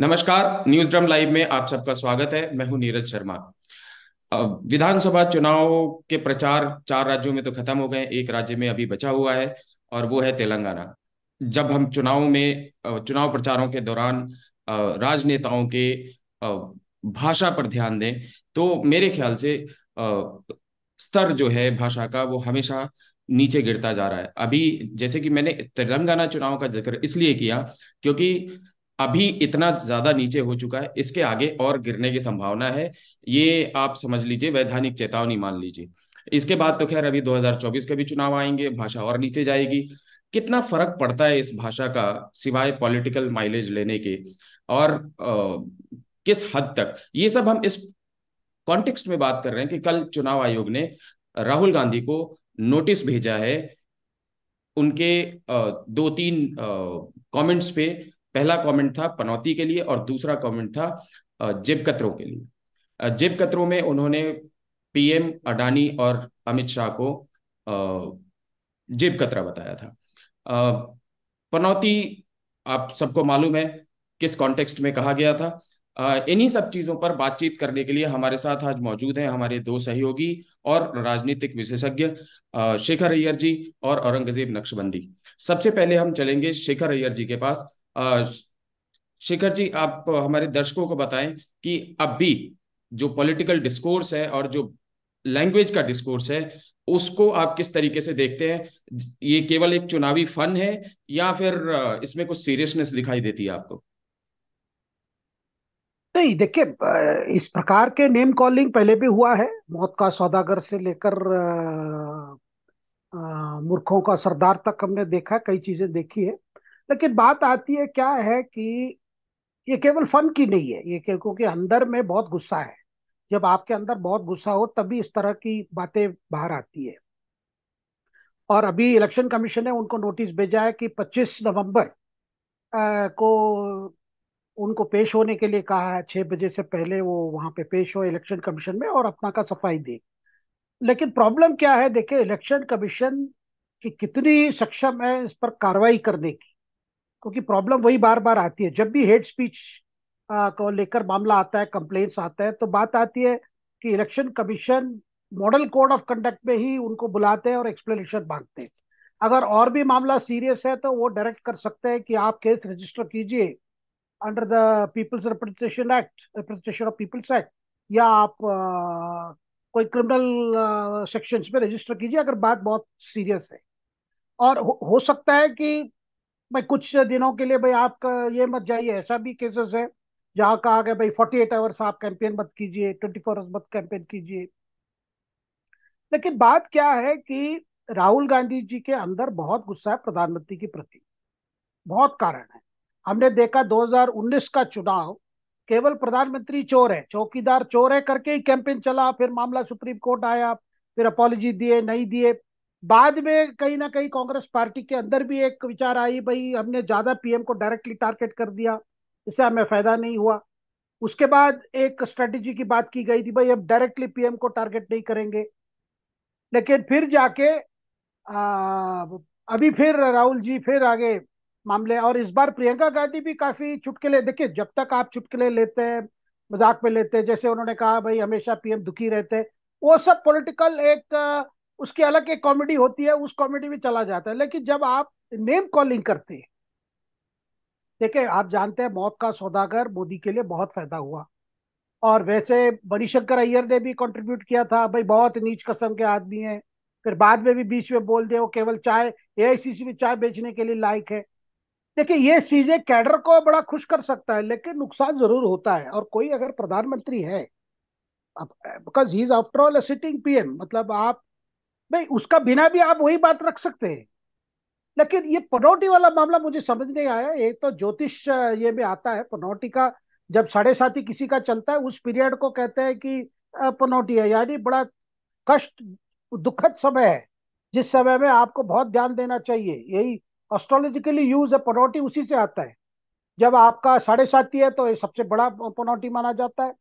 नमस्कार news drum live में आप सबका स्वागत है मैं हूं नीरज शर्मा विधानसभा चुनाव के प्रचार चार राज्यों में तो खत्म हो गए एक राज्य में अभी बचा हुआ है और वो है तेलंगाना जब हम चुनाव में चुनाव प्रचारों के दौरान राजनेताओं के भाषा पर ध्यान दें तो मेरे ख्याल से स्तर जो है भाषा का वो हमेशा नीचे गिरता जा रहा है अभी जैसे कि मैंने तेलंगाना चुनाव का जिक्र इसलिए किया क्योंकि अभी इतना ज्यादा नीचे हो चुका है इसके आगे और गिरने की संभावना है ये आप समझ लीजिए वैधानिक चेतावनी मान लीजिए इसके बाद तो खैर अभी 2024 के भी चुनाव आएंगे भाषा और नीचे जाएगी कितना फर्क पड़ता है इस भाषा का सिवाय पॉलिटिकल माइलेज लेने के और आ, किस हद तक ये सब हम इस कॉन्टेक्स्ट में बात कर रहे हैं कि कल चुनाव आयोग ने राहुल गांधी को नोटिस भेजा है उनके आ, दो तीन कमेंट्स पे पहला कमेंट था पनौती के लिए और दूसरा कमेंट था जिब कतरों के लिए जिब कतरों में उन्होंने पीएम अडानी और अमित शाह को जिब कतरा बताया था पनौती आप सबको मालूम है किस कॉन्टेक्स्ट में कहा गया था इन्हीं सब चीजों पर बातचीत करने के लिए हमारे साथ आज मौजूद हैं हमारे दो सहयोगी और राजनीतिक विशेषज्ञ शेखर अय्यर जी और औरंगजेब नक्शबंदी सबसे पहले हम चलेंगे शेखर अय्यर जी के पास शेखर जी आप हमारे दर्शकों को बताएं कि अब भी जो पॉलिटिकल डिस्कोर्स है और जो लैंग्वेज का डिस्कोर्स है उसको आप किस तरीके से देखते हैं ये केवल एक चुनावी फन है या फिर इसमें कुछ सीरियसनेस दिखाई देती है आपको नहीं देखिए इस प्रकार के नेम कॉलिंग पहले भी हुआ है मौत का सौदागर से लेकर मूर्खों का सरदार तक हमने देखा कई चीजें देखी है लेकिन बात आती है क्या है कि ये केवल फन की नहीं है ये क्योंकि अंदर में बहुत गुस्सा है जब आपके अंदर बहुत गुस्सा हो तभी इस तरह की बातें बाहर आती है और अभी इलेक्शन कमीशन ने उनको नोटिस भेजा है कि 25 नवंबर को उनको पेश होने के लिए कहा है छह बजे से पहले वो वहां पे पेश हो इलेक्शन कमीशन में और अपना का सफाई दे लेकिन प्रॉब्लम क्या है देखिए इलेक्शन कमीशन की कितनी सक्षम है इस पर कार्रवाई करने की क्योंकि प्रॉब्लम वही बार बार आती है जब भी हेड स्पीच को लेकर मामला आता है कंप्लेंट्स आता है तो बात आती है कि election commission model code of conduct में ही उनको बुलाते हैं और एक्सप्लेनेशन मांगते हैं अगर और भी मामला सीरियस है तो वो डायरेक्ट कर सकते हैं कि आप केस रजिस्टर कीजिए under the people's representation act representation of people's act या आप आ, कोई क्रिमिनल सेक्शंस में रजिस्टर कीजिए अगर बात बहुत सीरियस है और हो, हो सकता है कि भाई कुछ दिनों के लिए भाई आपका ये मत जाइए ऐसा भी केसेस है जहाँ कहा गया भाई फोर्टी एट आवर्स आप कैंपेन मत कीजिए ट्वेंटी फोर आवर्स मत कैंपेन कीजिए लेकिन बात क्या है कि राहुल गांधी जी के अंदर बहुत गुस्सा है प्रधानमंत्री के प्रति बहुत कारण है हमने देखा 2019 का चुनाव केवल प्रधानमंत्री चोर है चौकीदार चोर है करके ही कैंपेन चला फिर मामला सुप्रीम कोर्ट आया फिर अपॉलोजी दिए नहीं दिए बाद में कहीं ना कहीं कांग्रेस पार्टी के अंदर भी एक विचार आई भाई हमने ज्यादा पीएम को डायरेक्टली टारगेट कर दिया इससे हमें फायदा नहीं हुआ उसके बाद एक स्ट्रेटेजी की बात की गई थी भाई अब डायरेक्टली पीएम को टारगेट नहीं करेंगे लेकिन फिर जाके अभी फिर राहुल जी फिर आगे मामले और इस बार प्रियंका गांधी भी काफी चुटकुले देखिए जब तक आप चुटकुले लेते हैं मजाक में लेते हैं जैसे उन्होंने कहा भाई हमेशा पीएम दुखी रहते हैं वो सब पॉलिटिकल एक उसकी अलग एक कॉमेडी होती है उस कॉमेडी में चला जाता है लेकिन जब आप नेम कॉलिंग करते हैं देखिए आप जानते हैं मौत का सौदागर मोदी के लिए बहुत फायदा हुआ और वैसे मणिशंकर अय्यर ने भी कंट्रीब्यूट किया था भाई बहुत नीच कसम के आदमी हैं फिर बाद में भी बीच में बोल दे वो केवल चाय ए में चाय बेचने के लिए लायक है देखिए ये चीजें कैडर को बड़ा खुश कर सकता है लेकिन नुकसान जरूर होता है और कोई अगर प्रधानमंत्री है because he is after all sitting PM मतलब आप भाई उसका बिना भी आप वही बात रख सकते हैं लेकिन ये पनौटी वाला मामला मुझे समझ नहीं आया ये तो ज्योतिष ये भी आता है पनौटी का जब साढ़े साथी किसी का चलता है उस पीरियड को कहते हैं कि पनौटी है यानी बड़ा कष्ट दुखद समय है जिस समय में आपको बहुत ध्यान देना चाहिए यही ऑस्ट्रोलॉजिकली यूज है पनौटी उसी से आता है जब आपका साढ़े साथी है तो ये सबसे बड़ा पनौटी माना जाता है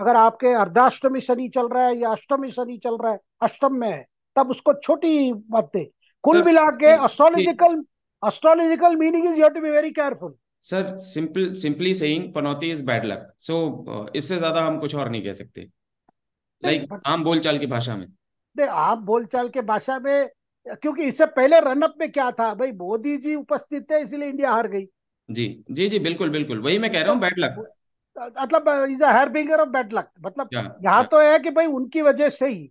अगर आपके अर्धाष्टमी शनि चल रहा है या अष्टमी शनि चल रहा है अष्टम में है तब उसको छोटी मत दे कुल मिला के astrological astrological meaning is you to be very careful sir simple simply saying पनौती इज बैड लक सो इससे ज्यादा हम कुछ और नहीं कह सकते लाइक like, आम बोलचाल की भाषा में दे आम बोलचाल के भाषा में क्योंकि इससे पहले रनअप में क्या था भाई मोदी जी उपस्थित थे इसलिए इंडिया हार गई जी जी जी बिल्कुल बिल्कुल वही मैं कह रहा हूँ बैड लक मतलब is a harbinger of bad luck मतलब यहाँ तो है कि भाई उनकी वजह से ही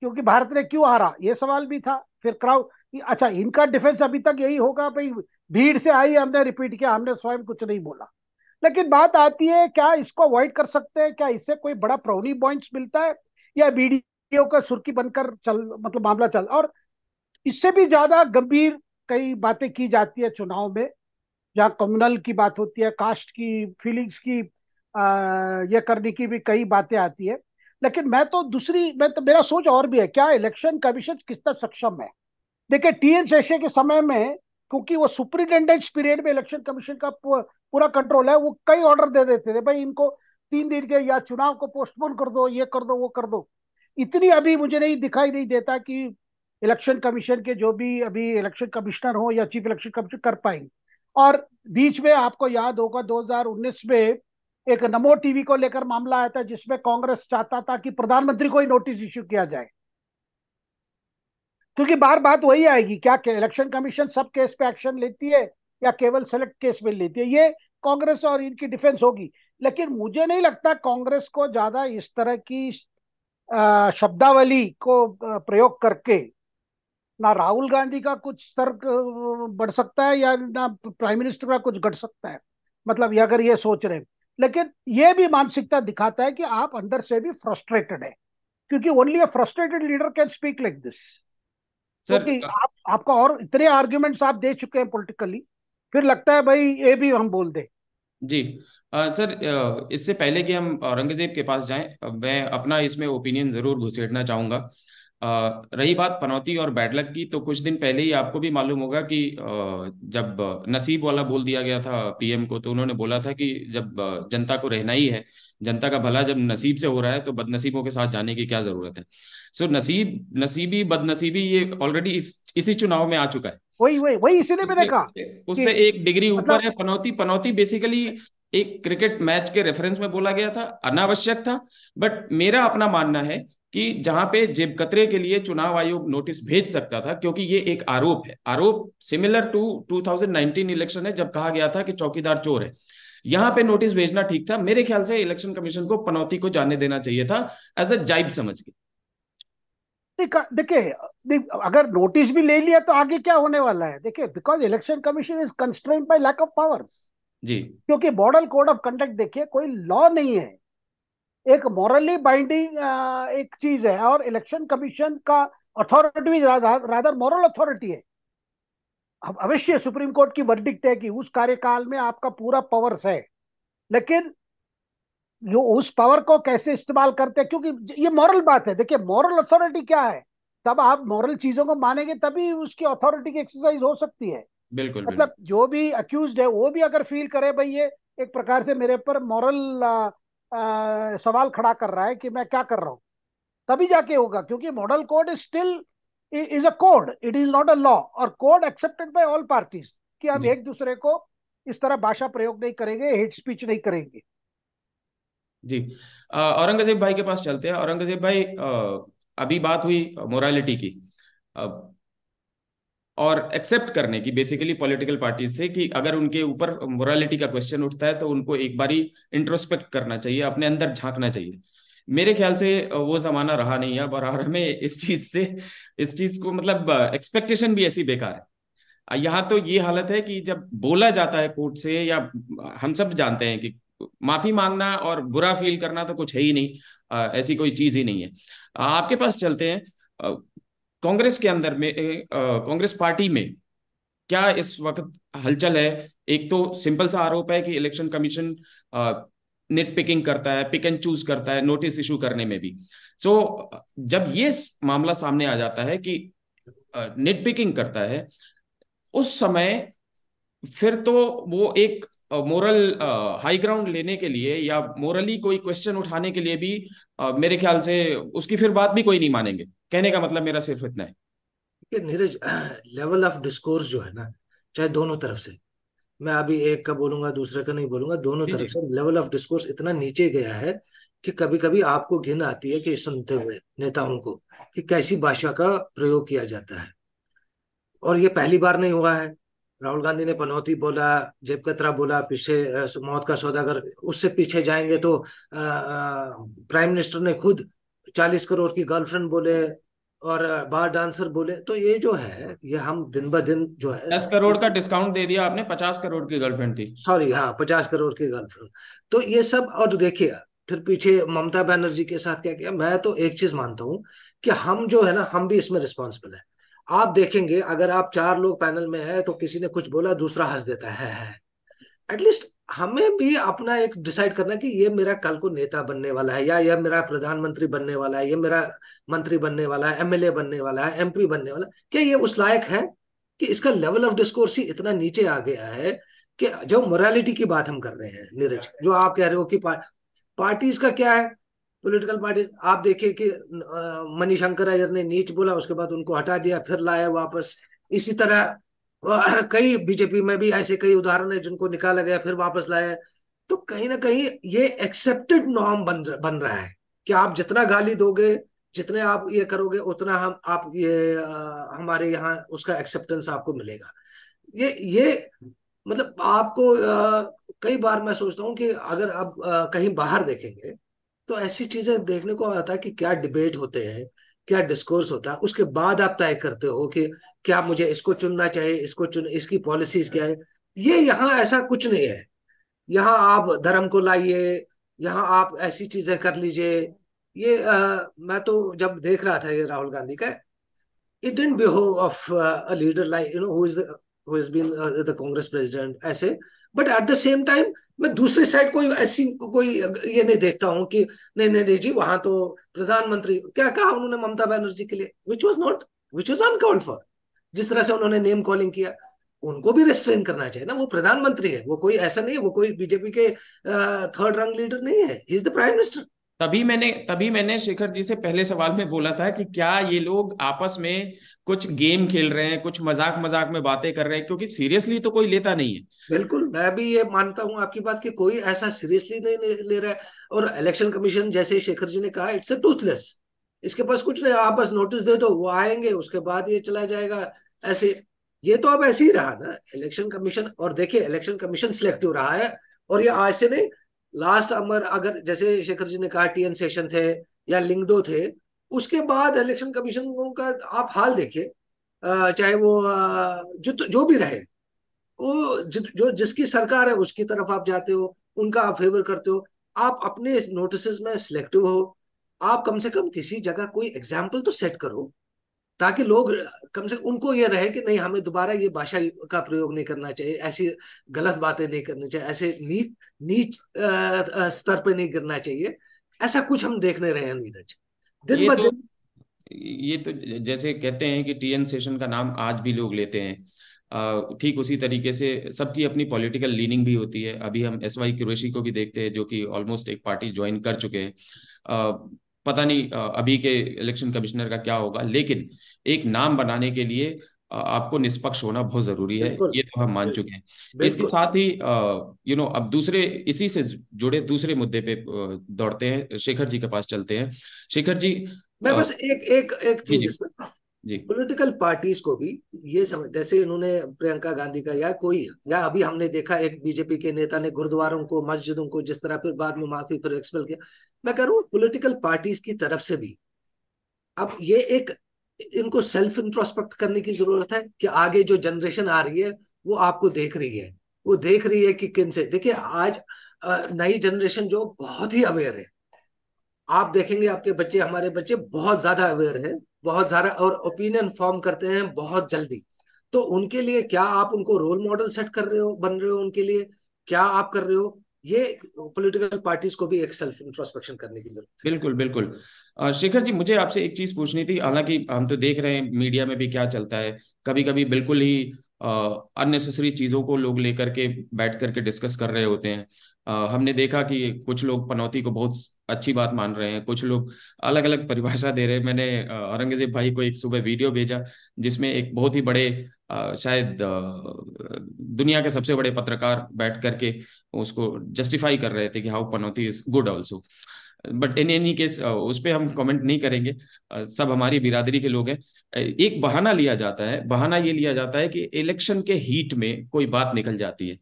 क्योंकि भारत ने क्यों हारा ये सवाल भी था फिर क्राउ अच्छा इनका डिफेंस अभी तक यही होगा भाई भीड़ से आई हमने रिपीट किया हमने स्वयं कुछ नहीं बोला लेकिन बात आती है क्या इसको अवॉइड कर सकते हैं क्या इससे कोई बड़ा प्रोनी पॉइंट मिलता है या वीडियो का सुर्खी बनकर चल मतलब मामला चल और इससे भी ज्यादा गंभीर कई बातें की जाती है चुनाव में जहाँ कम्युनल की बात होती है कास्ट की फीलिंग्स की आ, ये करने की भी कई बातें आती है लेकिन मैं तो दूसरी मैं तो मेरा सोच और भी है क्या इलेक्शन कमीशन तरह सक्षम है देखिए टी एन शेषे के समय में क्योंकि वो सुप्रिंटेंडेंट पीरियड में इलेक्शन कमीशन का पूरा कंट्रोल है वो कई ऑर्डर दे देते थे भाई इनको तीन दिन के या चुनाव को पोस्टपोन कर दो ये कर दो वो कर दो इतनी अभी मुझे नहीं दिखाई नहीं देता कि इलेक्शन कमीशन के जो भी अभी इलेक्शन कमिश्नर हो या चीफ इलेक्शन कमीशन कर पाएंगे और बीच में आपको याद होगा 2019 में एक नमो टीवी को लेकर मामला आया था जिसमें कांग्रेस चाहता था कि प्रधानमंत्री को ही नोटिस इश्यू किया जाए क्योंकि बार बात वही आएगी क्या इलेक्शन कमीशन सब केस पे एक्शन लेती है या केवल सेलेक्ट केस में लेती है ये कांग्रेस और इनकी डिफेंस होगी लेकिन मुझे नहीं लगता कांग्रेस को ज्यादा इस तरह की शब्दावली को प्रयोग करके ना राहुल गांधी का कुछ स्तर बढ़ सकता है या ना प्राइम मिनिस्टर का कुछ घट सकता है मतलब अगर ये सोच रहे लेकिन ये भी मानसिकता दिखाता है कि आप अंदर से भी फ्रस्ट्रेटेड है क्योंकि only a frustrated leader can speak like this क्योंकि uh, आप आपका और इतने आर्ग्यूमेंट्स आप दे चुके हैं पॉलिटिकली फिर लगता है भाई ये भी हम बोल दे जी आ, सर इससे पहले कि हम औरंगजेब के पास जाएं मैं अपना इसमें ओपिनियन जरूर घुसेड़ना चाहूंगा रही बात पनौती और बैडलक की तो कुछ दिन पहले ही आपको भी मालूम होगा कि जब नसीब वाला बोल दिया गया था पीएम को तो उन्होंने बोला था कि जब जनता को रहना ही है जनता का भला जब नसीब से हो रहा है तो बदनसीबों के साथ जाने की क्या जरूरत है सो so, नसीब नसीबी बदनसीबी ये ऑलरेडी इस, इसी चुनाव में आ चुका है वही वही वही ने मैंने कहा उससे एक डिग्री मतलब ऊपर मतलब... है पनौती पनौती बेसिकली एक क्रिकेट मैच के रेफरेंस में बोला गया था अनावश्यक था बट मेरा अपना मानना है कि जहां पे जेब कतरे के लिए चुनाव आयोग नोटिस भेज सकता था क्योंकि ये एक आरोप है आरोप सिमिलर टू 2019 इलेक्शन है जब कहा गया था कि चौकीदार चोर है यहां पे नोटिस भेजना ठीक था मेरे ख्याल से इलेक्शन कमीशन को पनौती को जाने देना चाहिए था एज अ जाइब समझ के देखिए अगर नोटिस भी ले लिया तो आगे क्या होने वाला है देखिए because election commission is constrain by lack of powers जी क्योंकि मॉडल कोड ऑफ कंडक्ट देखिए कोई लॉ नहीं है एक मॉरली बाइंडिंग uh, एक चीज है और इलेक्शन कमीशन का अथॉरिटी भी रादर मॉरल अथॉरिटी है अवश्य सुप्रीम कोर्ट की वर्डिक्ट है कि उस कार्यकाल में आपका पूरा पावर्स है लेकिन जो उस पावर को कैसे इस्तेमाल करते हैं क्योंकि ये मॉरल बात है देखिए मॉरल अथॉरिटी क्या है तब आप मॉरल चीजों को मानेंगे तभी उसकी अथॉरिटी की एक्सरसाइज हो सकती है बिल्कुल मतलब जो भी अक्यूज है वो भी अगर फील करे भाई ये एक प्रकार से मेरे पर मॉरल आ, सवाल खड़ा कर रहा है कि मैं क्या कर रहा हूं तभी जाके होगा क्योंकि model code is still is a code it is not a law और code accepted by all parties कि हम एक दूसरे को इस तरह भाषा प्रयोग नहीं करेंगे हेट स्पीच नहीं करेंगे जी औरंगजेब भाई के पास चलते हैं औरंगजेब भाई आ, अभी बात हुई मोरालिटी की आ, और एक्सेप्ट करने की बेसिकली पॉलिटिकल पार्टी से कि अगर उनके ऊपर मोरालिटी का क्वेश्चन उठता है तो उनको एक बारी इंट्रोस्पेक्ट करना चाहिए अपने अंदर झांकना चाहिए मेरे ख्याल से वो जमाना रहा नहीं है और हमें इस चीज से इस चीज को मतलब एक्सपेक्टेशन भी ऐसी बेकार है यहाँ तो ये हालत है कि जब बोला जाता है कोर्ट से या हम सब जानते हैं कि माफी मांगना और बुरा फील करना तो कुछ है ही नहीं ऐसी कोई चीज ही नहीं है आपके पास चलते हैं कांग्रेस के अंदर में कांग्रेस पार्टी में क्या इस वक्त हलचल है एक तो सिंपल सा आरोप है कि इलेक्शन कमीशन नेट पिकिंग करता है पिक एंड चूज करता है नोटिस इशू करने में भी सो so, जब ये मामला सामने आ जाता है कि नेट पिकिंग करता है उस समय फिर तो वो एक मोरल हाई ग्राउंड लेने के लिए या मोरली कोई क्वेश्चन उठाने के लिए भी uh, मेरे ख्याल से उसकी फिर बात भी कोई नहीं मानेंगे कहने का मतलब मेरा सिर्फ इतना है नीरज लेवल ऑफ डिस्कोर्स जो है ना चाहे दोनों तरफ से मैं अभी एक का बोलूंगा दूसरे का नहीं बोलूंगा दोनों तरफ से लेवल ऑफ डिस्कोर्स इतना नीचे गया है कि कभी कभी आपको घिन आती है कि सुनते हुए नेताओं को कि कैसी भाषा का प्रयोग किया जाता है और ये पहली बार नहीं हुआ है राहुल गांधी ने पनौती बोला जेब कतरा बोला पीछे मौत का सौदागर उससे पीछे जाएंगे तो प्राइम मिनिस्टर ने खुद चालीस करोड़ की गर्लफ्रेंड बोले और बार डांसर बोले तो ये जो है ये हम दिन ब दिन जो है दस करोड़ का डिस्काउंट दे दिया आपने पचास करोड़ की गर्लफ्रेंड थी सॉरी हाँ पचास करोड़ की गर्लफ्रेंड तो ये सब और देखिए फिर पीछे ममता बनर्जी के साथ क्या किया मैं तो एक चीज मानता हूँ कि हम जो है ना हम भी इसमें रिस्पॉन्सिबल है आप देखेंगे अगर आप चार लोग पैनल में है तो किसी ने कुछ बोला दूसरा हंस देता है एटलीस्ट हमें भी अपना एक डिसाइड करना कि ये मेरा कल को नेता बनने वाला है या यह मेरा प्रधानमंत्री बनने वाला है ये मेरा मंत्री बनने वाला है एमएलए बनने वाला है एमपी बनने वाला क्या ये उस लायक है कि इसका लेवल ऑफ डिस्कोर्स ही इतना नीचे आ गया है कि जो मोरालिटी की बात हम कर रहे हैं नीरज जो आप कह रहे हो कि पार्टीज का क्या है पॉलिटिकल पार्टी आप देखिए कि मणिशंकर अयर ने नीच बोला उसके बाद उनको हटा दिया फिर लाया वापस इसी तरह कई बीजेपी में भी ऐसे कई उदाहरण है जिनको निकाला गया फिर वापस लाया तो कहीं ना कहीं ये एक्सेप्टेड नॉर्म बन बन रहा है कि आप जितना गाली दोगे जितने आप ये करोगे उतना हम आप ये आ, हमारे यहाँ उसका एक्सेप्टेंस आपको मिलेगा ये ये मतलब आपको आ, कई बार मैं सोचता हूँ कि अगर आप आ, कहीं बाहर देखेंगे तो ऐसी चीजें देखने को आता है कि क्या डिबेट होते हैं क्या डिस्कोर्स होता है उसके बाद आप तय करते हो कि क्या मुझे इसको चुनना चाहिए इसको चुन इसकी पॉलिसीज क्या है ये यहाँ ऐसा कुछ नहीं है यहाँ आप धर्म को लाइए यहाँ आप ऐसी चीजें कर लीजिए ये आ, मैं तो जब देख रहा था ये राहुल गांधी का it doesn't behave of a leader like you know who is who is been the Congress president ऐसे but at the same time मैं दूसरी साइड कोई ऐसी कोई ये नहीं देखता हूं कि नहीं नहीं नहीं जी वहां तो प्रधानमंत्री क्या कहा उन्होंने ममता बनर्जी के लिए which was not which was uncalled for जिस तरह से उन्होंने नेम कॉलिंग किया उनको भी रेस्ट्रेन करना चाहिए ना वो प्रधानमंत्री है वो कोई ऐसा नहीं है वो कोई बीजेपी के थर्ड रंग लीडर नहीं है इज द प्राइम मिनिस्टर तभी मैंने तभी मैंने शेखर जी से पहले सवाल में बोला था कि क्या ये लोग आपस में कुछ गेम खेल रहे हैं कुछ मजाक मजाक में बातें कर रहे हैं क्योंकि सीरियसली तो कोई लेता नहीं है बिल्कुल मैं भी ये मानता हूं आपकी बात कि कोई ऐसा सीरियसली नहीं ले रहा है और इलेक्शन कमीशन जैसे शेखर जी ने कहा इट्स अ टूथलेस इसके पास कुछ नहीं आप बस नोटिस दे दो वो आएंगे उसके बाद ये चला जाएगा ऐसे ये तो अब ऐसे ही रहा ना इलेक्शन कमीशन और देखिए इलेक्शन कमीशन सिलेक्टिव रहा है और ये आज से नहीं लास्ट अमर अगर जैसे शेखर जी ने कहा टीएन सेशन थे या लिंगडो थे उसके बाद इलेक्शन कमीशन का आप हाल देखिए चाहे वो जो जो भी रहे वो जो जिसकी सरकार है उसकी तरफ आप जाते हो उनका आप फेवर करते हो आप अपने नोटिस में सिलेक्टिव हो आप कम से कम किसी जगह कोई एग्जाम्पल तो सेट करो ताकि लोग कम से उनको ये रहे कि नहीं हमें दोबारा ये भाषा का प्रयोग नहीं करना चाहिए ऐसी गलत बातें नहीं करनी चाहिए ऐसे नीच नीच स्तर पे नहीं गिरना चाहिए ऐसा कुछ हम देखने रहे हैं नीरज दिन ब तो दिन ये तो जैसे कहते हैं कि टीएन सेशन का नाम आज भी लोग लेते हैं ठीक उसी तरीके से सबकी अपनी पॉलिटिकल लीनिंग भी होती है अभी हम एस वाई कुरेशी को भी देखते हैं जो कि ऑलमोस्ट एक पार्टी ज्वाइन कर चुके हैं पता नहीं अभी के इलेक्शन कमिश्नर का क्या होगा लेकिन एक नाम बनाने के लिए आपको निष्पक्ष होना बहुत जरूरी है ये तो हम मान चुके हैं इसके साथ ही यू नो अब दूसरे इसी से जुड़े दूसरे मुद्दे पे दौड़ते हैं शेखर जी के पास चलते हैं शेखर जी मैं बस एक एक एक चीज इसमें पॉलिटिकल पार्टीज को भी ये समझ जैसे इन्होंने प्रियंका गांधी का या कोई या अभी हमने देखा एक बीजेपी के नेता ने गुरुद्वारों को मस्जिदों को जिस तरह फिर बाद में माफी फिर एक्सपेल किया मैं कह रहा हूँ पोलिटिकल पार्टीज की तरफ से भी अब ये एक इनको सेल्फ इंट्रोस्पेक्ट करने की जरूरत है कि आगे जो जनरेशन आ रही है वो आपको देख रही है वो देख रही है कि किन से देखिए आज नई जनरेशन जो बहुत ही अवेयर है आप देखेंगे आपके बच्चे हमारे बच्चे बहुत ज्यादा अवेयर हैं बहुत ज्यादा और ओपिनियन फॉर्म करते हैं बहुत जल्दी तो उनके लिए क्या आप उनको रोल मॉडल सेट कर रहे हो बन रहे हो उनके लिए क्या आप कर रहे हो ये पॉलिटिकल पार्टीज को भी एक सेल्फ इंट्रोस्पेक्शन करने की जरूरत बिल्कुल बिल्कुल शेखर जी मुझे आपसे एक चीज पूछनी थी हालांकि हम तो देख रहे हैं मीडिया में भी क्या चलता है कभी कभी बिल्कुल ही अननेसेसरी चीजों को लोग लेकर के बैठ करके डिस्कस कर रहे होते हैं हमने देखा कि कुछ लोग पनौती को बहुत अच्छी बात मान रहे हैं कुछ लोग अलग अलग परिभाषा दे रहे हैं मैंने औरंगजेब भाई को एक सुबह वीडियो भेजा जिसमें एक बहुत ही बड़े शायद दुनिया के सबसे बड़े पत्रकार बैठ करके उसको जस्टिफाई कर रहे थे कि हाउ पनौती is good also but in any case उस पर हम कमेंट नहीं करेंगे सब हमारी बिरादरी के लोग हैं एक बहाना लिया जाता है बहाना ये लिया जाता है कि इलेक्शन के हीट में कोई बात निकल जाती है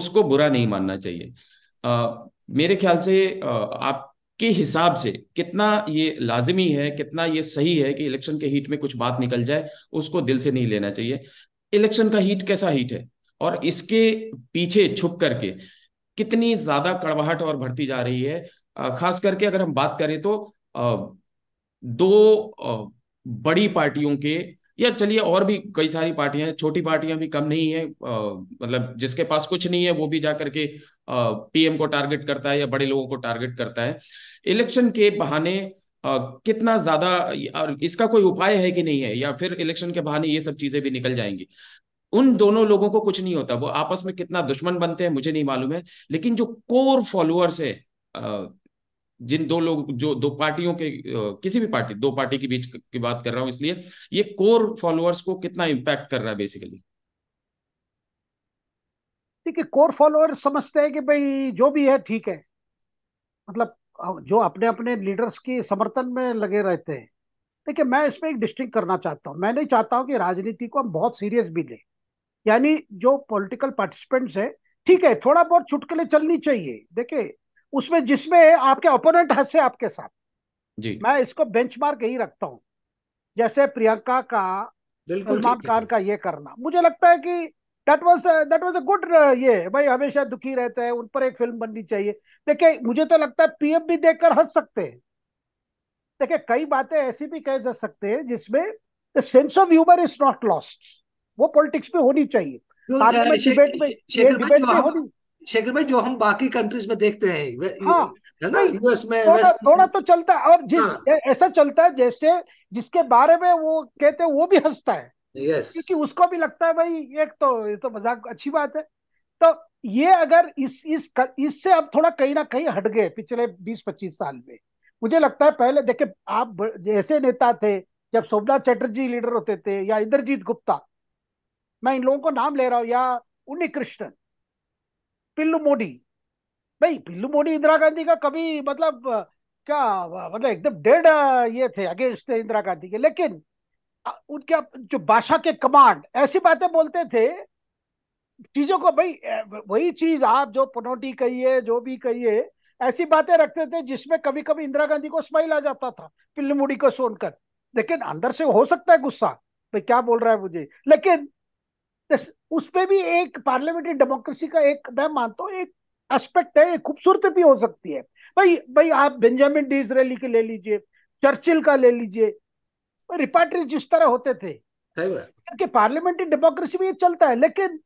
उसको बुरा नहीं मानना चाहिए आ, मेरे ख्याल से आ, आप के हिसाब से कितना ये लाजमी है कितना ये सही है कि इलेक्शन के हीट में कुछ बात निकल जाए उसको दिल से नहीं लेना चाहिए इलेक्शन का हीट कैसा हीट है और इसके पीछे छुप करके कितनी ज्यादा कड़वाहट और बढ़ती जा रही है खास करके अगर हम बात करें तो दो बड़ी पार्टियों के या चलिए और भी कई सारी पार्टियां छोटी पार्टियां भी कम नहीं है मतलब जिसके पास कुछ नहीं है वो भी जाकर के पीएम को टारगेट करता है या बड़े लोगों को टारगेट करता है इलेक्शन के बहाने कितना ज्यादा और इसका कोई उपाय है कि नहीं है या फिर इलेक्शन के बहाने ये सब चीजें भी निकल जाएंगी उन दोनों लोगों को कुछ नहीं होता वो आपस में कितना दुश्मन बनते हैं मुझे नहीं मालूम है लेकिन जो कोर फॉलोअर्स है जिन दो लोग जो दो पार्टियों के किसी भी पार्टी दो पार्टी के बीच की बात कर रहा हूं इसलिए ये कोर फॉलोअर्स को कितना इम्पैक्ट कर रहा है बेसिकली देखिए कोर फॉलोअर्स समझते हैं कि भाई जो भी है ठीक है मतलब जो अपने अपने लीडर्स के समर्थन में लगे रहते हैं देखिए मैं इसमें एक डिस्टिंग करना चाहता हूँ मैं नहीं चाहता हूँ कि राजनीति को हम बहुत सीरियस भी लें यानी जो पॉलिटिकल पार्टिसिपेंट्स हैं ठीक है थोड़ा बहुत छुटकले चलनी चाहिए देखिए उसमें जिसमें आपके ओपोनेंट हंसे आपके साथ जी मैं इसको बेंचमार्क यही रखता हूँ जैसे प्रियंका का सलमान खान का ये करना मुझे लगता है कि that was that was a good ये भाई हमेशा दुखी रहते हैं उन पर एक फिल्म बननी चाहिए देखिए मुझे तो लगता है पीएम भी देखकर हंस सकते हैं देखिए कई बातें ऐसी भी कह जा सकते हैं जिसमें the sense of humour is not lost वो पॉलिटिक्स में होनी चाहिए डिबेट में डिबेट में होनी शेखर भाई जो हम बाकी कंट्रीज में देखते हैं हाँ, है ना यूएस में थोड़ा, थोड़ा तो चलता है और जिस हाँ, ऐसा चलता है जैसे जिसके बारे में वो कहते हैं वो भी हंसता है यस क्योंकि उसको भी लगता है भाई एक तो ये तो मजाक अच्छी बात है तो ये अगर इस इस इससे अब थोड़ा कहीं ना कहीं हट गए पिछले बीस पच्चीस साल में मुझे लगता है पहले देखे आप ऐसे नेता थे जब सोमनाथ चटर्जी लीडर होते थे या इंद्रजीत गुप्ता मैं इन लोगों को नाम ले रहा हूँ या उन्नी कृष्णन पिल्लू मोदी भाई पिल्लू मोदी इंदिरा गांधी का कभी मतलब क्या मतलब एकदम डेड ये थे अगेंस्ट थे इंदिरा गांधी के लेकिन उनके जो भाषा के कमांड ऐसी बातें बोलते थे चीजों को भाई वही चीज आप जो पनौटी कहिए जो भी कहिए ऐसी बातें रखते थे जिसमें कभी कभी इंदिरा गांधी को स्माइल आ जाता था पिल्लू मोड़ी को सुनकर लेकिन अंदर से हो सकता है गुस्सा भाई क्या बोल रहा है मुझे लेकिन उस पर भी एक पार्लियामेंट्री डेमोक्रेसी का एक मैं मानता हूँ एक एस्पेक्ट है एक खूबसूरत भी हो सकती है भाई भाई आप बेंजामिन इसराइली के ले लीजिए चर्चिल का ले लीजिए रिपार्टरी जिस तरह होते थे कि पार्लियामेंट्री डेमोक्रेसी में ये चलता है लेकिन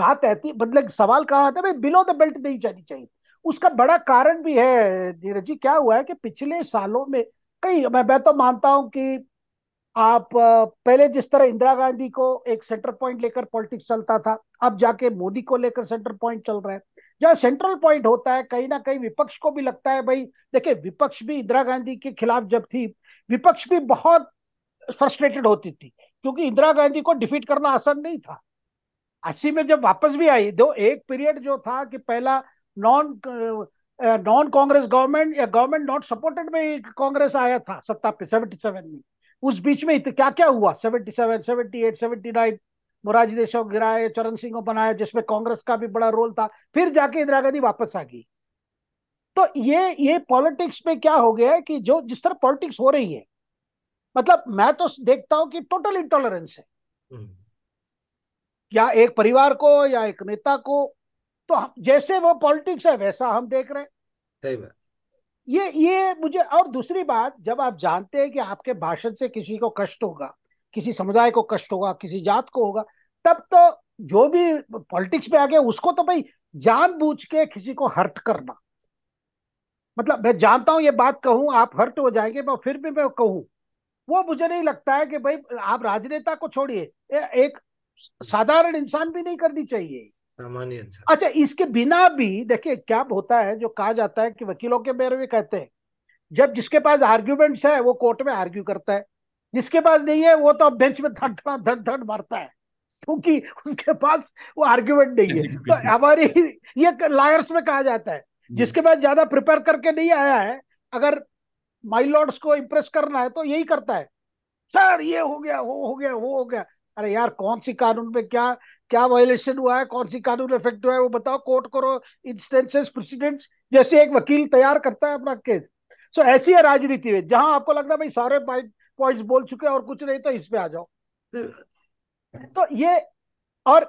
बात है मतलब सवाल कहा था भाई बिलो द बेल्ट नहीं जानी चाहिए उसका बड़ा कारण भी है धीरज जी क्या हुआ है कि पिछले सालों में कई मैं, मैं तो मानता हूं कि आप पहले जिस तरह इंदिरा गांधी को एक सेंटर पॉइंट लेकर पॉलिटिक्स चलता था अब जाके मोदी को लेकर सेंटर पॉइंट चल रहा है जहाँ सेंट्रल पॉइंट होता है कहीं ना कहीं विपक्ष को भी लगता है भाई देखिए विपक्ष भी इंदिरा गांधी के खिलाफ जब थी विपक्ष भी बहुत फ्रस्ट्रेटेड होती थी क्योंकि इंदिरा गांधी को डिफीट करना आसान नहीं था अस्सी में जब वापस भी आई दो एक पीरियड जो था कि पहला नॉन नॉन कांग्रेस गवर्नमेंट या गवर्नमेंट नॉट सपोर्टेड में कांग्रेस आया था सत्ता पे सेवेंटी सेवन में उस बीच में क्या क्या हुआ seventy seven seventy eight seventy nine Morarji देशों गिराए चरण सिंह को बनाया जिसमें कांग्रेस का भी बड़ा रोल था फिर जाके इंदिरा गांधी वापस आ गई तो ये ये पॉलिटिक्स में क्या हो गया है कि जो जिस तरह पॉलिटिक्स हो रही है मतलब मैं तो देखता हूं कि टोटल इंटॉलरेंस है हम्म। या एक परिवार को या एक नेता को तो जैसे वो पॉलिटिक्स है वैसा हम देख रहे हैं सही बात ये ये मुझे और दूसरी बात जब आप जानते हैं कि आपके भाषण से किसी को कष्ट होगा किसी समुदाय को कष्ट होगा किसी जात को होगा तब तो जो भी पॉलिटिक्स में आ गया उसको तो भाई जानबूझ के किसी को हर्ट करना मतलब मैं जानता हूं ये बात कहूं आप हर्ट हो जाएंगे मैं फिर भी मैं कहूं वो मुझे नहीं लगता है कि भाई आप राजनेता को छोड़िए एक साधारण इंसान भी नहीं करनी चाहिए सामान्य अच्छा इसके बिना भी देखिए क्या होता है जो कहा जाता है कि वकीलों के बेर भी कहते हैं जब जिसके पास आर्ग्यूमेंट्स है वो कोर्ट में आर्ग्यू करता है जिसके पास नहीं है वो तो बेंच में धड़ धड़ धड़ धड़ मारता है क्योंकि उसके पास वो आर्ग्यूमेंट नहीं है तो हमारी ये लायर्स में कहा जाता है जिसके पास ज्यादा प्रिपेयर करके नहीं आया है अगर माई लॉर्ड्स को इम्प्रेस करना है तो यही करता है सर ये हो गया वो हो गया वो हो गया अरे यार कौन सी कानून में क्या क्या वायलेशन हुआ है कौन सी कानून इफेक्ट हुआ है वो बताओ कोर्ट करो इंस्टेंसेस प्रेसिडेंट्स जैसे एक वकील तैयार करता है अपना केस सो ऐसी है राजनीति में जहां आपको लगता है भाई सारे पॉइंट्स बोल चुके और कुछ नहीं तो इसमें आ जाओ तो ये और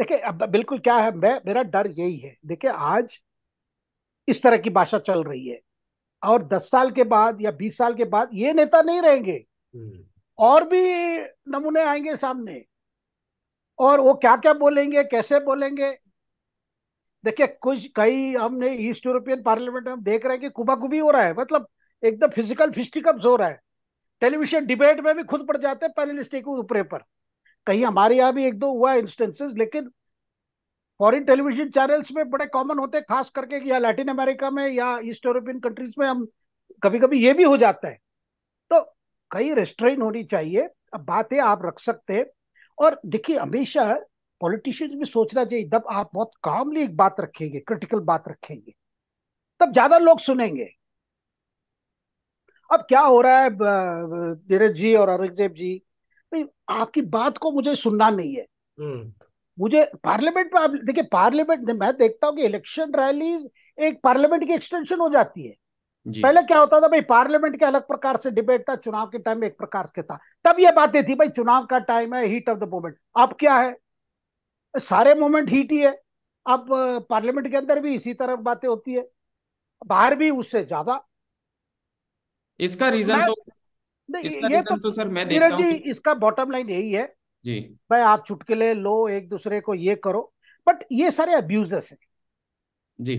देखिए अब बिल्कुल क्या है मैं मेरा डर यही है देखिए आज इस तरह की भाषा चल रही है और दस साल के बाद या बीस साल के बाद ये नेता नहीं रहेंगे हम्म। और भी नमूने आएंगे सामने और वो क्या क्या बोलेंगे कैसे बोलेंगे देखिए कुछ कई हमने ईस्ट यूरोपियन पार्लियामेंट में देख रहे हैं कि कुबाकुबी हो रहा है मतलब एकदम फिजिकल फिस्टिकप्स हो रहा है टेलीविजन डिबेट में भी खुद पड़ जाते हैं पैनलिस्ट के ऊपर पर कहीं हमारे यहाँ भी एक दो हुआ इंस्टेंसेस लेकिन फॉरेन टेलीविजन चैनल्स में बड़े कॉमन होते हैं खास करके या लैटिन अमेरिका में या ईस्ट यूरोपियन कंट्रीज में हम कभी कभी ये भी हो जाता है कई रेस्ट्रेन होनी चाहिए अब बातें आप रख सकते हैं और देखिए हमेशा पॉलिटिशियंस भी सोचना चाहिए जब आप बहुत कामली एक बात रखेंगे क्रिटिकल बात रखेंगे तब ज्यादा लोग सुनेंगे अब क्या हो रहा है धीरज जी और औरंगजेब जी भाई आपकी बात को मुझे सुनना नहीं है हम्म। मुझे पार्लियामेंट में आप देखिए पार्लियामेंट मैं देखता हूँ कि इलेक्शन रैली एक पार्लियामेंट की एक्सटेंशन हो जाती है पहले क्या होता था भाई पार्लियामेंट के अलग प्रकार से डिबेट था चुनाव के टाइम एक प्रकार के था तब ये बातें थी भाई चुनाव का टाइम है हीट ऑफ द मोमेंट अब क्या है सारे मोमेंट हीट ही है अब पार्लियामेंट के अंदर भी इसी तरह बातें होती है बाहर भी उससे ज्यादा इसका रीजन तो इसका ये तो, तो सर मैं देखता जी इसका बॉटम लाइन यही है जी भाई आप चुटकुले लो एक दूसरे को ये करो बट ये सारे अब्यूजेस हैं जी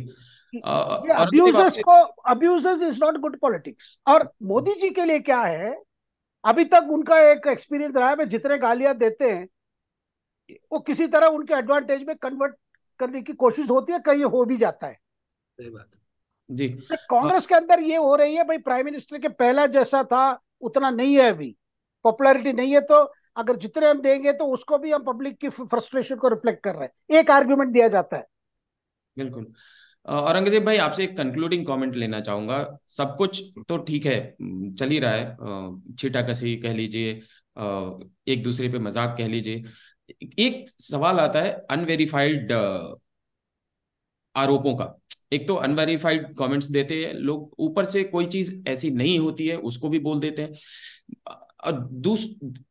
अब्यूजर्स को इज नॉट गुड पॉलिटिक्स और मोदी जी के लिए क्या है अभी तक उनका एक एक्सपीरियंस रहा है जितने गालियां देते हैं वो किसी तरह उनके एडवांटेज में कन्वर्ट करने की कोशिश होती है कहीं हो भी जाता है जी तो कांग्रेस के अंदर ये हो रही है भाई प्राइम मिनिस्टर के पहला जैसा था उतना नहीं है अभी पॉपुलैरिटी नहीं है तो अगर जितने हम देंगे तो उसको भी हम पब्लिक की फ्रस्ट्रेशन को रिफ्लेक्ट कर रहे हैं एक आर्ग्यूमेंट दिया जाता है बिल्कुल औरंगजेब भाई आपसे एक कंक्लूडिंग कमेंट लेना चाहूंगा सब कुछ तो ठीक है चल ही रहा है छीटा कसी कह लीजिए एक दूसरे पे मजाक कह लीजिए एक सवाल आता है अनवेरीफाइड आरोपों का एक तो अनवेरीफाइड कमेंट्स देते हैं लोग ऊपर से कोई चीज ऐसी नहीं होती है उसको भी बोल देते हैं और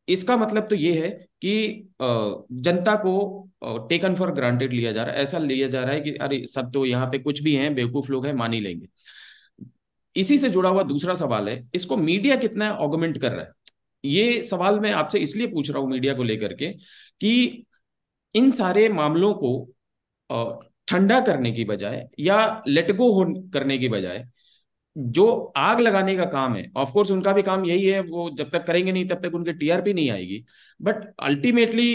इसका मतलब तो ये है कि जनता को टेकन फॉर ग्रांटेड लिया जा रहा है ऐसा लिया जा रहा है कि अरे सब तो यहाँ पे कुछ भी हैं बेवकूफ लोग हैं मान ही लेंगे इसी से जुड़ा हुआ दूसरा सवाल है इसको मीडिया कितना ऑगमेंट कर रहा है ये सवाल मैं आपसे इसलिए पूछ रहा हूं मीडिया को लेकर के कि इन सारे मामलों को ठंडा करने की बजाय या लेटगो हो करने की बजाय जो आग लगाने का काम है ऑफ कोर्स उनका भी काम यही है वो जब तक करेंगे नहीं तब तक उनके टीआरपी नहीं आएगी बट अल्टीमेटली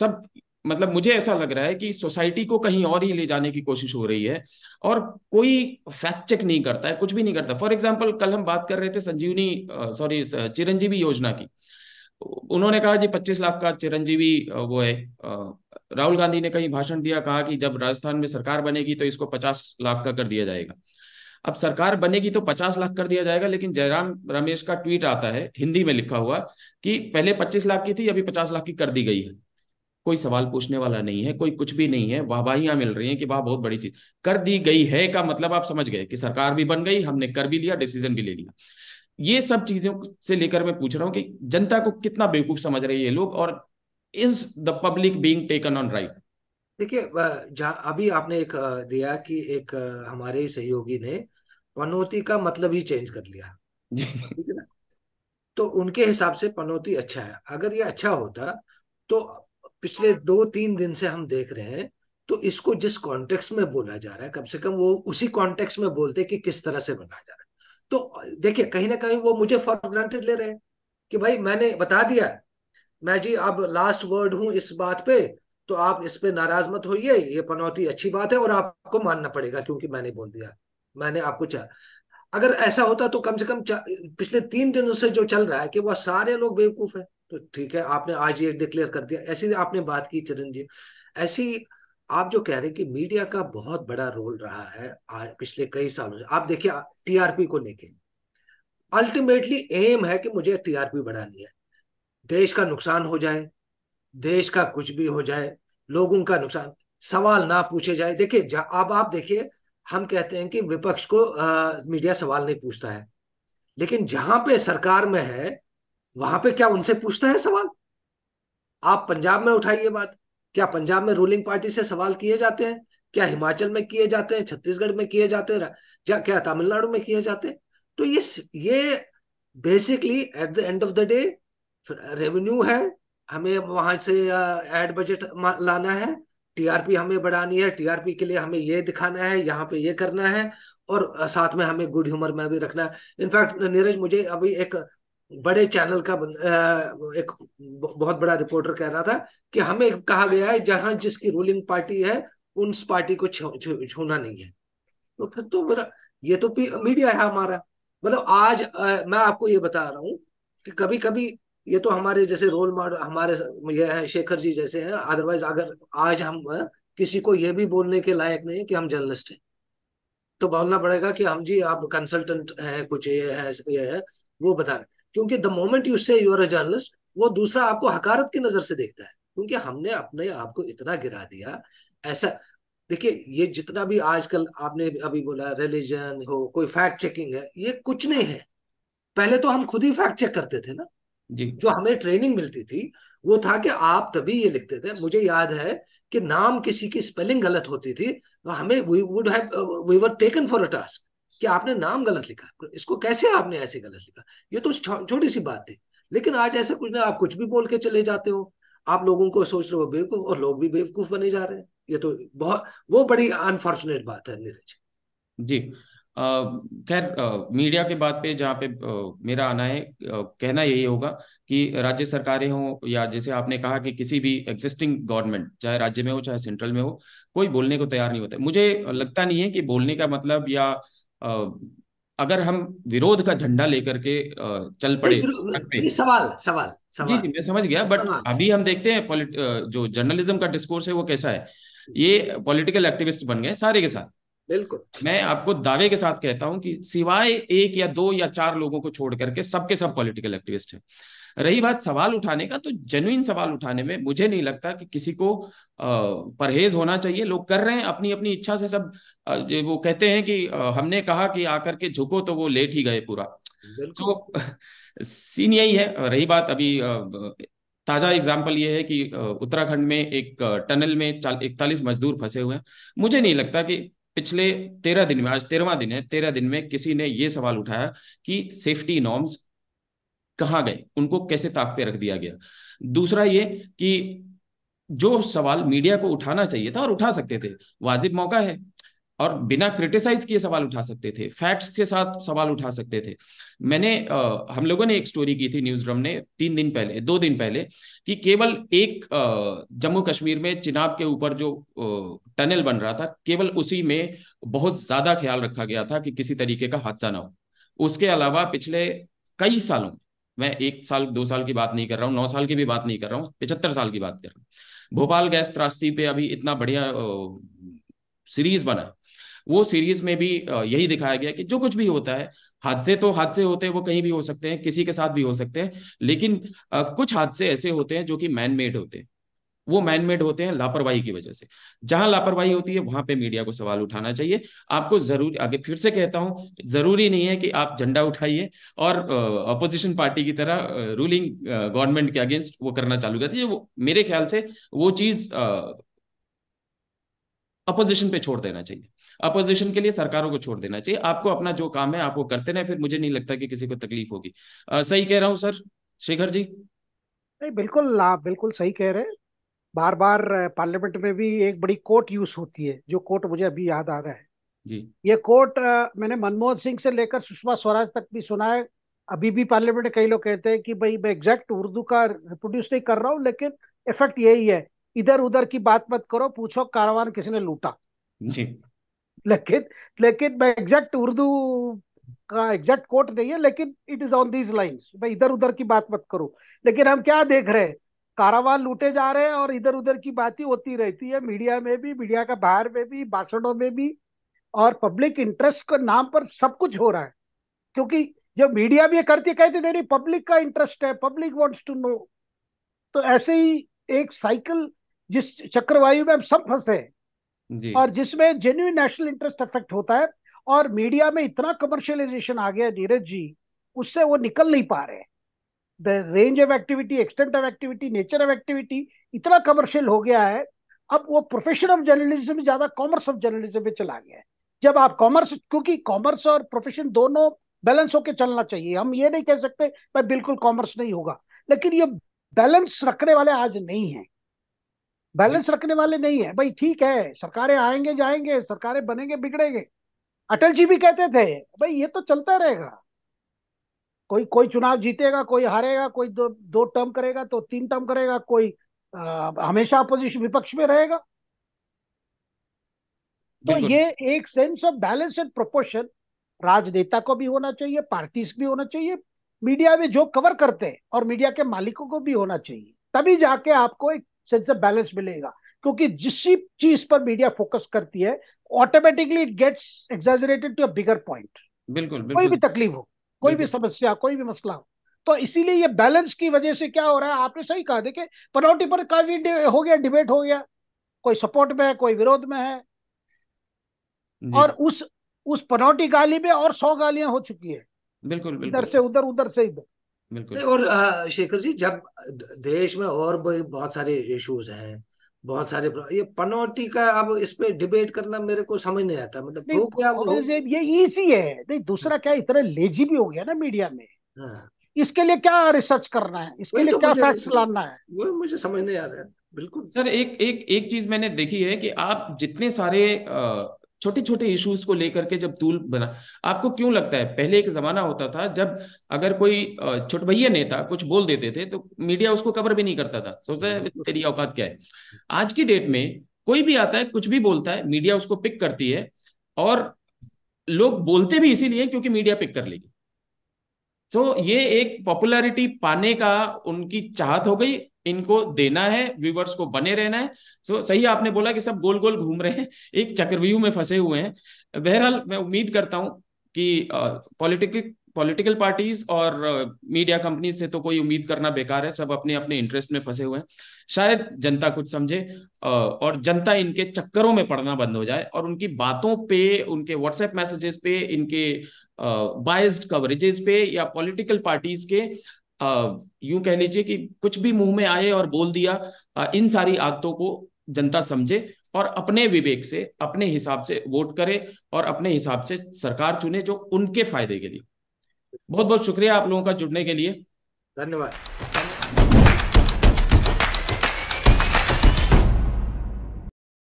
सब मतलब मुझे ऐसा लग रहा है कि सोसाइटी को कहीं और ही ले जाने की कोशिश हो रही है और कोई फैक्ट चेक नहीं करता है कुछ भी नहीं करता फॉर एग्जाम्पल कल हम बात कर रहे थे संजीवनी सॉरी चिरंजीवी योजना की उन्होंने कहा जी पच्चीस लाख का चिरंजीवी वो है राहुल गांधी ने कहीं भाषण दिया कहा कि जब राजस्थान में सरकार बनेगी तो इसको पचास लाख का कर दिया जाएगा अब सरकार बनेगी तो पचास लाख कर दिया जाएगा लेकिन जयराम रमेश का ट्वीट आता है हिंदी में लिखा हुआ कि पहले पच्चीस लाख की थी अभी पचास लाख की कर दी गई है कोई सवाल पूछने वाला नहीं है कोई कुछ भी नहीं है वाहवाहियां मिल रही हैं कि वाह बहुत बड़ी चीज कर दी गई है का मतलब आप समझ गए कि सरकार भी बन गई हमने कर भी लिया डिसीजन भी ले लिया ये सब चीजों से लेकर मैं पूछ रहा हूँ कि जनता को कितना बेवकूफ समझ रही है लोग और is the public being taken on right देखिए अभी आपने एक दिया कि एक हमारे सहयोगी ने पनौती का मतलब ही चेंज कर लिया ठीक है ना तो उनके हिसाब से पनौती अच्छा है अगर ये अच्छा होता तो पिछले दो तीन दिन से हम देख रहे हैं तो इसको जिस कॉन्टेक्स्ट में बोला जा रहा है कम से कम वो उसी कॉन्टेक्स्ट में बोलते कि किस तरह से बना जा रहा है तो देखिए कहीं ना कहीं वो मुझे फॉर ग्रांटेड ले रहे हैं कि भाई मैंने बता दिया मैं जी अब लास्ट वर्ड हूं इस बात पे तो आप इस पे नाराज मत होइए ये पनौती अच्छी बात है और आपको मानना पड़ेगा क्योंकि मैंने बोल दिया मैंने आपको चाह अगर ऐसा होता तो कम से कम पिछले तीन दिनों से जो चल रहा है कि वह सारे लोग बेवकूफ है तो ठीक है आपने आज ये डिक्लेयर कर दिया ऐसी आपने बात की चिरंजीव ऐसी आप जो कह रहे हैं कि मीडिया का बहुत बड़ा रोल रहा है आज पिछले कई सालों से आप देखिए टीआरपी को लेके अल्टीमेटली एम है कि मुझे टीआरपी बढ़ानी है देश का नुकसान हो जाए देश का कुछ भी हो जाए लोगों का नुकसान सवाल ना पूछे जाए देखिए जा, अब आप देखिए हम कहते हैं कि विपक्ष को आ, मीडिया सवाल नहीं पूछता है लेकिन जहां पे सरकार में है वहां पे क्या उनसे पूछता है सवाल आप पंजाब में उठाइए बात क्या पंजाब में रूलिंग पार्टी से सवाल किए जाते हैं क्या हिमाचल में किए जाते हैं छत्तीसगढ़ में किए जाते हैं क्या तमिलनाडु में किए जाते हैं तो ये ये basically at the end of the day revenue है हमें वहां से एड बजट लाना है टीआरपी हमें बढ़ानी है टीआरपी के लिए हमें ये दिखाना है यहाँ पे ये करना है और साथ में हमें गुड ह्यूमर में भी रखना है इनफैक्ट नीरज मुझे अभी एक बड़े चैनल का एक बहुत बड़ा रिपोर्टर कह रहा था कि हमें कहा गया है जहां जिसकी रूलिंग पार्टी है उस पार्टी को छूना नहीं है तो फिर तो मेरा ये तो मीडिया है हमारा मतलब आज आ, मैं आपको ये बता रहा हूँ कि कभी कभी ये तो हमारे जैसे रोल मॉडल हमारे ये है शेखर जी जैसे हैं अदरवाइज अगर आज हम किसी को ये भी बोलने के लायक नहीं है कि हम जर्नलिस्ट हैं तो बोलना पड़ेगा कि हम जी आप कंसल्टेंट हैं कुछ ये है ये है वो बता रहे क्योंकि the moment you say you are a journalist वो दूसरा आपको हकारत की नजर से देखता है क्योंकि हमने अपने आप को इतना गिरा दिया ऐसा देखिए ये जितना भी आजकल आपने अभी बोला रिलीजन हो कोई फैक्ट चेकिंग है ये कुछ नहीं है पहले तो हम खुद ही फैक्ट चेक करते थे ना जी जो हमें ट्रेनिंग मिलती थी वो था कि आप तभी ये लिखते थे मुझे याद है कि नाम किसी की स्पेलिंग गलत होती थी तो हमें we would have we were taken for a task कि आपने नाम गलत लिखा इसको कैसे आपने ऐसे गलत लिखा ये तो छोटी सी बात थी लेकिन आज ऐसा कुछ ना आप कुछ भी बोल के चले जाते हो आप लोगों को सोच रहे हो बेवकूफ और लोग भी बेवकूफ बने जा रहे हैं ये तो बहुत वो बड़ी अनफॉर्चुनेट बात है नीरज जी खैर मीडिया के बात पे जहाँ पे आ, मेरा आना है आ, कहना यही होगा कि राज्य सरकारें हों या जैसे आपने कहा कि किसी भी एग्जिस्टिंग गवर्नमेंट चाहे राज्य में हो चाहे सेंट्रल में हो कोई बोलने को तैयार नहीं होता मुझे लगता नहीं है कि बोलने का मतलब या आ, अगर हम विरोध का झंडा लेकर के चल पड़े सवाल सवाल सवाल जी जी मैं समझ गया बट अभी हम देखते हैं जो जर्नलिज्म का डिस्कोर्स है वो कैसा है ये पॉलिटिकल एक्टिविस्ट बन गए सारे के साथ बिल्कुल मैं आपको दावे के साथ कहता हूं कि सिवाय एक या दो या चार लोगों को छोड़ करके सबके सब पॉलिटिकल एक्टिविस्ट हैं रही बात सवाल उठाने का तो जेन्युइन सवाल उठाने में मुझे नहीं लगता कि किसी को परहेज होना चाहिए लोग कर रहे हैं अपनी अपनी इच्छा से सब वो कहते हैं कि हमने कहा कि आकर के झुको तो वो लेट ही गए पूरा तो सीन यही है रही बात अभी ताजा एग्जाम्पल ये है कि उत्तराखंड में एक टनल में इकतालीस मजदूर फंसे हुए हैं मुझे नहीं लगता कि पिछले तेरह दिन में आज तेरहवा दिन है तेरह दिन में किसी ने यह सवाल उठाया कि सेफ्टी नॉर्म्स कहाँ गए उनको कैसे ताक पे रख दिया गया दूसरा ये कि जो सवाल मीडिया को उठाना चाहिए था और उठा सकते थे वाजिब मौका है और बिना क्रिटिसाइज किए सवाल उठा सकते थे फैक्ट्स के साथ सवाल उठा सकते थे मैंने आ, हम लोगों ने एक स्टोरी की थी न्यूज रम ने तीन दिन पहले दो दिन पहले कि केवल एक जम्मू कश्मीर में चिनाब के ऊपर जो आ, टनल बन रहा था केवल उसी में बहुत ज्यादा ख्याल रखा गया था कि किसी तरीके का हादसा ना हो उसके अलावा पिछले कई सालों में मैं एक साल दो साल की बात नहीं कर रहा हूँ नौ साल की भी बात नहीं कर रहा हूँ पिछहत्तर साल की बात कर रहा हूँ भोपाल गैस त्रास्ती पे अभी इतना बढ़िया सीरीज बना वो सीरीज में भी यही दिखाया गया कि जो कुछ भी होता है हादसे तो हादसे होते हैं वो कहीं भी हो सकते हैं किसी के साथ भी हो सकते हैं लेकिन कुछ हादसे ऐसे होते हैं जो कि मैन मेड होते हैं वो मैन मेड होते हैं लापरवाही की वजह से जहां लापरवाही होती है वहां पे मीडिया को सवाल उठाना चाहिए आपको जरूर आगे फिर से कहता हूं जरूरी नहीं है कि आप झंडा उठाइए और अपोजिशन पार्टी की तरह रूलिंग गवर्नमेंट के अगेंस्ट वो करना चालू करती है वो मेरे ख्याल से वो चीज अपोजिशन पे छोड़ देना चाहिए अपोजिशन के लिए सरकारों को छोड़ देना चाहिए आपको अपना जो काम है आपको करते रहे फिर मुझे नहीं लगता कि किसी को तकलीफ होगी सही कह रहा हूँ सर शेखर जी नहीं बिल्कुल आप बिल्कुल सही कह रहे हैं बार बार पार्लियामेंट में भी एक बड़ी कोर्ट यूज होती है जो कोर्ट मुझे अभी याद आ रहा है जी ये कोर्ट मैंने मनमोहन सिंह से लेकर सुषमा स्वराज तक भी सुना है अभी भी पार्लियामेंट कई लोग कहते हैं कि भाई मैं एग्जैक्ट उर्दू का रिप्रोड्यूस नहीं कर रहा हूँ लेकिन इफेक्ट यही है इधर उधर की बात मत करो पूछो कारवान किसने लूटा जी लेकिन लेकिन मैं एग्जैक्ट उर्दू का एग्जैक्ट कोट नहीं है लेकिन it is on these line भाई इधर उधर की बात मत करो लेकिन हम क्या देख रहे हैं कारावान लूटे जा रहे हैं और इधर उधर की बात ही होती रहती है मीडिया में भी मीडिया का बाहर में भी भाषणों में भी और पब्लिक इंटरेस्ट के नाम पर सब कुछ हो रहा है क्योंकि जब मीडिया भी करती है कहती नहीं नहीं पब्लिक का इंटरेस्ट है पब्लिक वांट्स टू नो तो ऐसे ही एक साइकिल जिस चक्रवायु में हम सब फंसे हैं और जिसमें जेन्यून नेशनल इंटरेस्ट अफेक्ट होता है और मीडिया में इतना कमर्शियलाइजेशन आ गया नीरज जी उससे वो निकल नहीं पा रहे the range of activity extent of activity nature of activity इतना कमर्शियल हो गया है अब वो प्रोफेशन ऑफ जर्नलिज्म ज्यादा कॉमर्स ऑफ जर्नलिज्म में चला गया है जब आप कॉमर्स क्योंकि कॉमर्स और प्रोफेशन दोनों बैलेंस होकर चलना चाहिए हम ये नहीं कह सकते भाई बिल्कुल कॉमर्स नहीं होगा लेकिन ये बैलेंस रखने वाले आज नहीं है बैलेंस रखने वाले नहीं है भाई ठीक है सरकारें आएंगे जाएंगे सरकारें बनेंगे बिगड़ेंगे अटल जी भी कहते थे भाई ये तो चलता रहेगा कोई कोई चुनाव जीतेगा कोई हारेगा कोई दो दो टर्म करेगा तो तीन टर्म करेगा कोई आ, हमेशा अपोजिशन विपक्ष में रहेगा तो ये एक sense of balance and proportion राजनेता को भी होना चाहिए पार्टीज भी होना चाहिए मीडिया में जो कवर करते हैं और मीडिया के मालिकों को भी होना चाहिए तभी जाके आपको एक सेंस ऑफ बैलेंस मिलेगा क्योंकि जिस चीज पर मीडिया फोकस करती है automatically it gets exaggerated to a bigger point बिल्कुल कोई भी तकलीफ हो कोई भी समस्या कोई भी मसला हो तो इसीलिए ये बैलेंस की वजह से क्या हो रहा है आपने सही कहा देखिए पनौटी पर काफी हो गया डिबेट हो गया कोई सपोर्ट में है कोई विरोध में है और उस उस पनौटी गाली में और सौ गालियां हो चुकी है बिल्कुल इधर से उधर उधर से इधर बिल्कुल और शेखर जी जब देश में और भी बहुत सारे इश्यूज हैं बहुत सारे ये पनौटी का अब इस पे डिबेट करना मेरे को समझ नहीं आता मतलब वो क्या वो ये इजी है नहीं दूसरा क्या इतना लेजी भी हो गया ना मीडिया में हाँ। इसके लिए क्या रिसर्च करना है इसके लिए तो क्या फैक्ट्स लाना है वो मुझे समझ नहीं आ रहा है बिल्कुल सर एक एक एक चीज मैंने देखी है कि आप जितने सारे आ, छोटे छोटे इश्यूज को लेकर के जब तूल बना आपको क्यों लगता है पहले एक जमाना होता था जब अगर कोई भैया नेता कुछ बोल देते थे तो मीडिया उसको कवर भी नहीं करता था सोचता है तेरी औकात क्या है आज की डेट में कोई भी आता है कुछ भी बोलता है मीडिया उसको पिक करती है और लोग बोलते भी इसीलिए क्योंकि मीडिया पिक कर लेगी तो ये एक पॉपुलैरिटी पाने का उनकी चाहत हो गई इनको देना है व्यूवर्स को बने रहना है सो सही आपने बोला कि सब गोल गोल घूम रहे हैं एक चक्रव्यूह में फंसे हुए हैं बहरहाल मैं उम्मीद करता हूं कि पॉलिटिकल पॉलिटिकल पार्टीज और मीडिया कंपनी से तो कोई उम्मीद करना बेकार है सब अपने अपने इंटरेस्ट में फंसे हुए हैं शायद जनता कुछ समझे और जनता इनके चक्करों में पड़ना बंद हो जाए और उनकी बातों पे उनके व्हाट्सएप मैसेजेस पे इनके बायस्ड कवरेजेस पे या पॉलिटिकल पार्टीज के यूं कह लीजिए कि कुछ भी मुंह में आए और बोल दिया इन सारी आदतों को जनता समझे और अपने विवेक से अपने हिसाब से वोट करे और अपने हिसाब से सरकार चुने जो उनके फायदे के लिए बहुत बहुत शुक्रिया आप लोगों का जुड़ने के लिए धन्यवाद